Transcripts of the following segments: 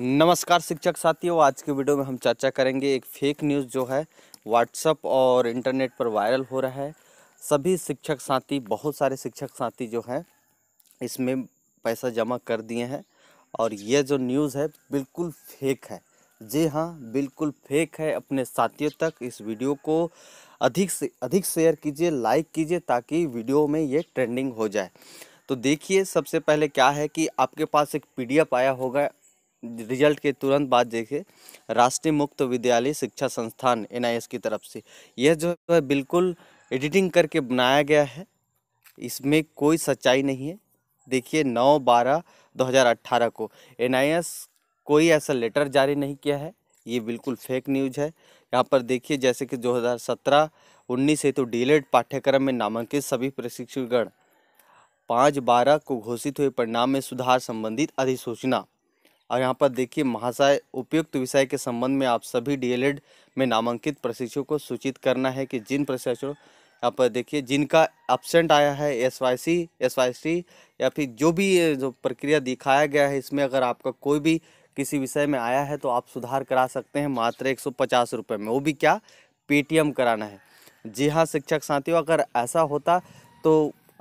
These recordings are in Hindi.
नमस्कार शिक्षक साथियों आज के वीडियो में हम चर्चा करेंगे एक फेक न्यूज़ जो है व्हाट्सअप और इंटरनेट पर वायरल हो रहा है सभी शिक्षक साथी बहुत सारे शिक्षक साथी जो हैं इसमें पैसा जमा कर दिए हैं और ये जो न्यूज़ है बिल्कुल फेक है जी हाँ बिल्कुल फेक है अपने साथियों तक इस वीडियो को अधिक से अधिक शेयर कीजिए लाइक कीजिए ताकि वीडियो में ये ट्रेंडिंग हो जाए तो देखिए सबसे पहले क्या है कि आपके पास एक पीडीएफ आया होगा रिजल्ट के तुरंत बाद देखे राष्ट्रीय मुक्त विद्यालय शिक्षा संस्थान एन की तरफ से यह जो है बिल्कुल एडिटिंग करके बनाया गया है इसमें कोई सच्चाई नहीं है देखिए 9 बारह 2018 को एन कोई ऐसा लेटर जारी नहीं किया है ये बिल्कुल फेक न्यूज है यहाँ पर देखिए जैसे कि 2017 उन्नीस से तो डीलेट पाठ्यक्रम में नामांकित सभी प्रशिक्षुगण पाँच बारह को घोषित हुए परिणाम में सुधार संबंधित अधिसूचना और यहाँ पर देखिए महाशय उपयुक्त विषय के संबंध में आप सभी डीएलएड में नामांकित प्रशिक्षकों को सूचित करना है कि जिन प्रशिक्षकों यहाँ पर देखिए जिनका एबसेंट आया है S Y C S Y C या फिर जो भी जो प्रक्रिया दिखाया गया है इसमें अगर आपका कोई भी किसी विषय में आया है तो आप सुधार करा सकते हैं मात्र एक सौ पचास रुपये में वो भी क्या पेटीएम कराना है जी हाँ शिक्षक साथियों अगर ऐसा होता तो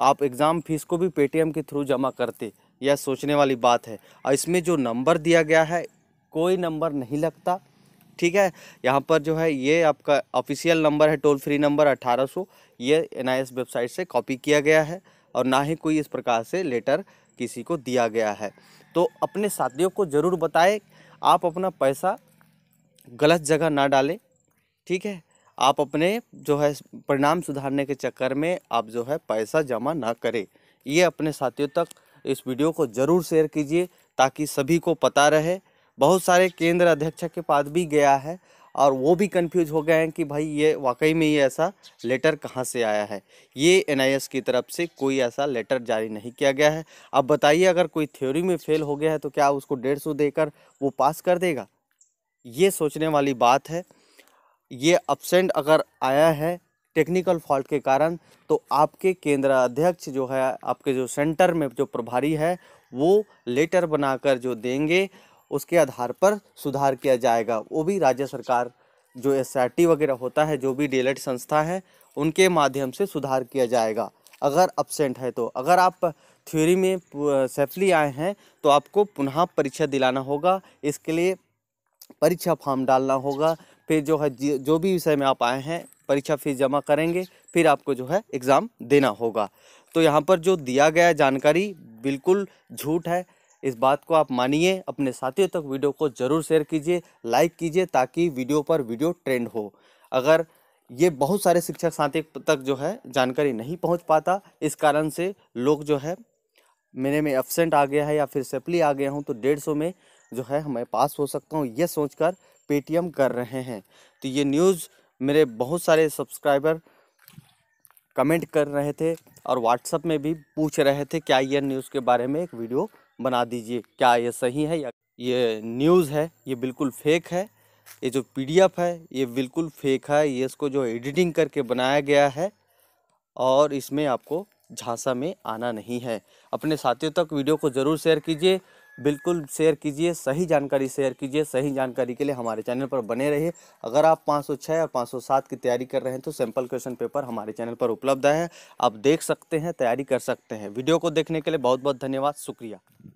आप एग्ज़ाम फीस को भी पेटीएम के थ्रू जमा करते यह सोचने वाली बात है और इसमें जो नंबर दिया गया है कोई नंबर नहीं लगता ठीक है यहाँ पर जो है ये आपका ऑफिशियल नंबर है टोल फ्री नंबर सौ ये एन वेबसाइट से कॉपी किया गया है और ना ही कोई इस प्रकार से लेटर किसी को दिया गया है तो अपने साथियों को ज़रूर बताएं आप अपना पैसा गलत जगह ना डालें ठीक है आप अपने जो है परिणाम सुधारने के चक्कर में आप जो है पैसा जमा ना करें ये अपने साथियों तक इस वीडियो को ज़रूर शेयर कीजिए ताकि सभी को पता रहे बहुत सारे केंद्र अध्यक्ष के पास भी गया है और वो भी कंफ्यूज हो गए हैं कि भाई ये वाकई में ये ऐसा लेटर कहाँ से आया है ये एन की तरफ से कोई ऐसा लेटर जारी नहीं किया गया है अब बताइए अगर कोई थ्योरी में फेल हो गया है तो क्या उसको डेढ़ सौ देकर वो पास कर देगा ये सोचने वाली बात है ये अपसेंट अगर आया है टेक्निकल फॉल्ट के कारण तो आपके केंद्र अध्यक्ष जो है आपके जो सेंटर में जो प्रभारी है वो लेटर बनाकर जो देंगे उसके आधार पर सुधार किया जाएगा वो भी राज्य सरकार जो एस वगैरह होता है जो भी डी संस्था है उनके माध्यम से सुधार किया जाएगा अगर अपसेंट है तो अगर आप थ्योरी में सेफली आए हैं तो आपको पुनः परीक्षा दिलाना होगा इसके लिए परीक्षा फॉर्म डालना होगा फिर जो है जो भी विषय में आप आए हैं परीक्षा फीस जमा करेंगे फिर आपको जो है एग्ज़ाम देना होगा तो यहाँ पर जो दिया गया जानकारी बिल्कुल झूठ है इस बात को आप मानिए अपने साथियों तक वीडियो को ज़रूर शेयर कीजिए लाइक कीजिए ताकि वीडियो पर वीडियो ट्रेंड हो अगर ये बहुत सारे शिक्षक साथी तक जो है जानकारी नहीं पहुंच पाता इस कारण से लोग जो है मेरे में एबसेंट आ गया है या फिर सेपली आ गया हूँ तो डेढ़ सौ में जो है मैं पास हो सकता हूँ ये सोचकर पेटीएम कर रहे हैं तो ये न्यूज़ मेरे बहुत सारे सब्सक्राइबर कमेंट कर रहे थे और व्हाट्सअप में भी पूछ रहे थे क्या ये न्यूज़ के बारे में एक वीडियो बना दीजिए क्या ये सही है या ये न्यूज़ है ये बिल्कुल फेक है ये जो पीडीएफ है ये बिल्कुल फेक है ये इसको जो एडिटिंग करके बनाया गया है और इसमें आपको झांसा में आना नहीं है अपने साथियों तक वीडियो को ज़रूर शेयर कीजिए बिल्कुल शेयर कीजिए सही जानकारी शेयर कीजिए सही जानकारी के लिए हमारे चैनल पर बने रहिए अगर आप 506 और 507 की तैयारी कर रहे हैं तो सैंपल क्वेश्चन पेपर हमारे चैनल पर उपलब्ध है आप देख सकते हैं तैयारी कर सकते हैं वीडियो को देखने के लिए बहुत बहुत धन्यवाद शुक्रिया